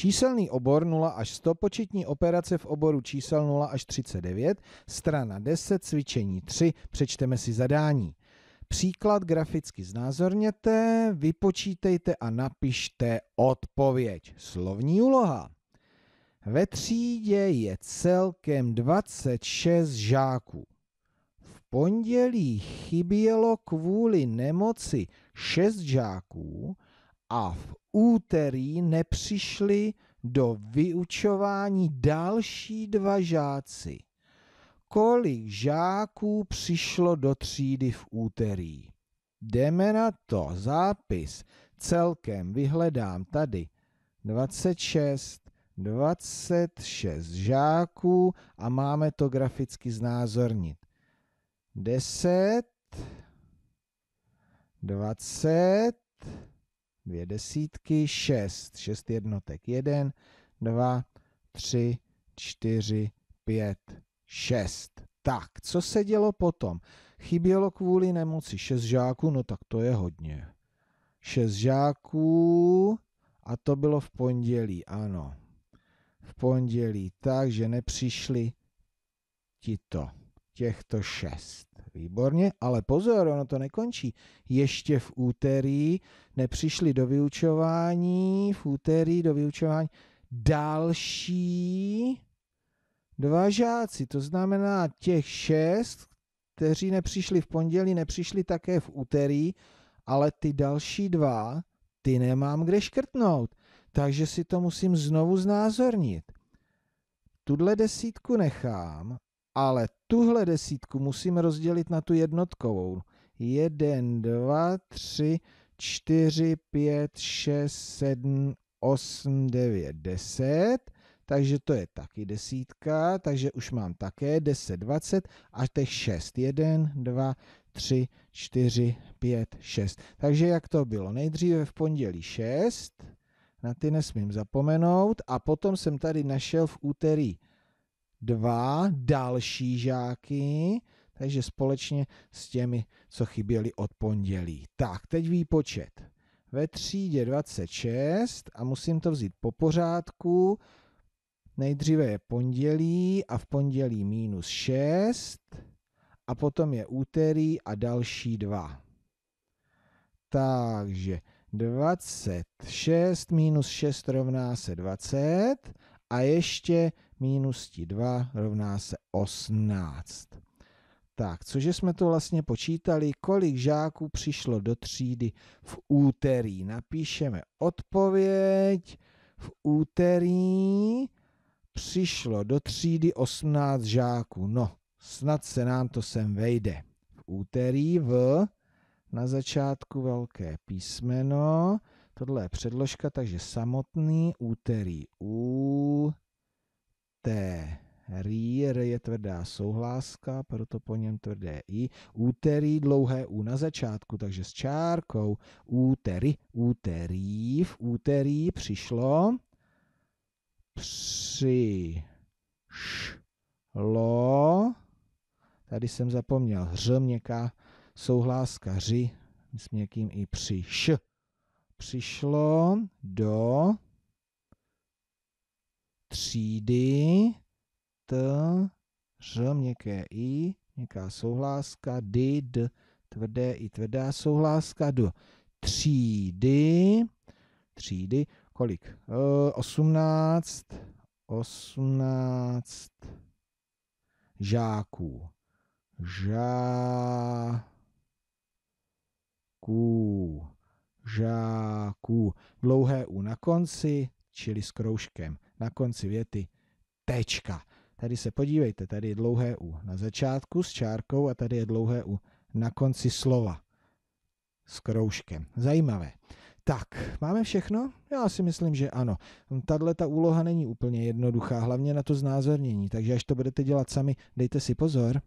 Číselný obor 0 až 100, početní operace v oboru čísel 0 až 39, strana 10, cvičení 3, přečteme si zadání. Příklad graficky znázorněte, vypočítejte a napište odpověď. Slovní úloha. Ve třídě je celkem 26 žáků. V pondělí chybělo kvůli nemoci 6 žáků, a v úterý nepřišli do vyučování další dva žáci. Kolik žáků přišlo do třídy v úterý? Jdeme na to. Zápis celkem vyhledám tady 26 26 žáků a máme to graficky znázornit. 10, 20, dvě desítky, šest, šest jednotek, jeden, dva, tři, čtyři, pět, šest. Tak, co se dělo potom? Chybělo kvůli nemoci šest žáků, no tak to je hodně. Šest žáků a to bylo v pondělí, ano. V pondělí, takže nepřišli tito, těchto šest. Výborně, ale pozor, ono to nekončí. Ještě v úterý nepřišli do vyučování, v úterý do vyučování další dva žáci, to znamená těch šest, kteří nepřišli v pondělí, nepřišli také v úterý, ale ty další dva, ty nemám kde škrtnout, takže si to musím znovu znázornit. Tuhle desítku nechám ale tuhle desítku musím rozdělit na tu jednotkovou. 1, 2, 3, 4, 5, 6, 7, 8, 9, 10. Takže to je taky desítka, takže už mám také 10, 20 a těch 6. 1, 2, 3, 4, 5, 6. Takže jak to bylo? Nejdříve v pondělí 6, na ty nesmím zapomenout, a potom jsem tady našel v úterý dva další žáky, takže společně s těmi, co chyběli od pondělí. Tak, teď výpočet. Ve třídě 26 a musím to vzít po pořádku. Nejdříve je pondělí a v pondělí minus 6 a potom je úterý a další dva. Takže 26 minus 6 rovná se 20 a ještě minus ti 2 rovná se 18. Tak, cože jsme to vlastně počítali, kolik žáků přišlo do třídy v úterý. Napíšeme odpověď. V úterý přišlo do třídy 18 žáků. No, snad se nám to sem vejde. V úterý v na začátku velké písmeno. Tohle je předložka, takže samotný úterý u T. Rýr je tvrdá souhláska, proto po něm tvrdé i. Úterý dlouhé U na začátku, takže s čárkou. Úterý, úterý, v úterý přišlo přišlo, tady jsem zapomněl, hř měká souhláska, ři s měkkým i přiš, přišlo do třídy T, ř, měkké I, měkká souhláska, D, D, tvrdé I, tvrdá souhláska, do třídy, třídy, kolik? E, osmnáct. 18 žáků. Žáků, žáků. Dlouhé U na konci, čili s kroužkem na konci věty tečka. Tady se podívejte, tady je dlouhé U na začátku s čárkou a tady je dlouhé U na konci slova s kroužkem. Zajímavé. Tak, máme všechno? Já si myslím, že ano. Tadle ta úloha není úplně jednoduchá, hlavně na to znázornění, takže až to budete dělat sami, dejte si pozor.